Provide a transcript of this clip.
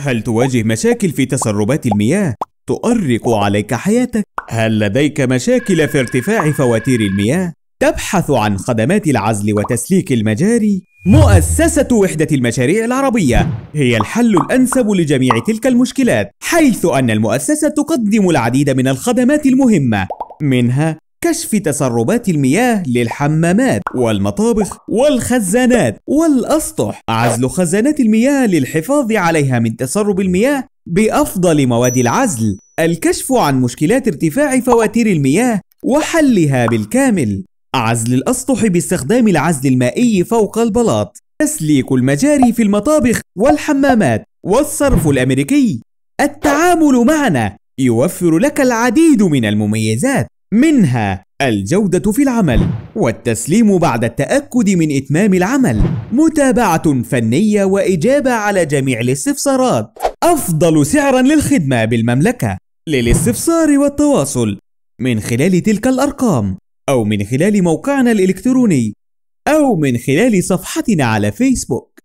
هل تواجه مشاكل في تسربات المياه تؤرق عليك حياتك؟ هل لديك مشاكل في ارتفاع فواتير المياه؟ تبحث عن خدمات العزل وتسليك المجاري؟ مؤسسة وحدة المشاريع العربية هي الحل الأنسب لجميع تلك المشكلات، حيث أن المؤسسة تقدم العديد من الخدمات المهمة، منها كشف تسربات المياه للحمامات والمطابخ والخزانات والأسطح عزل خزانات المياه للحفاظ عليها من تسرب المياه بأفضل مواد العزل الكشف عن مشكلات ارتفاع فواتير المياه وحلها بالكامل عزل الأسطح باستخدام العزل المائي فوق البلاط تسليك المجاري في المطابخ والحمامات والصرف الأمريكي التعامل معنا يوفر لك العديد من المميزات منها الجودة في العمل والتسليم بعد التأكد من إتمام العمل متابعة فنية وإجابة على جميع الاستفسارات أفضل سعرا للخدمة بالمملكة للاستفسار والتواصل من خلال تلك الأرقام أو من خلال موقعنا الإلكتروني أو من خلال صفحتنا على فيسبوك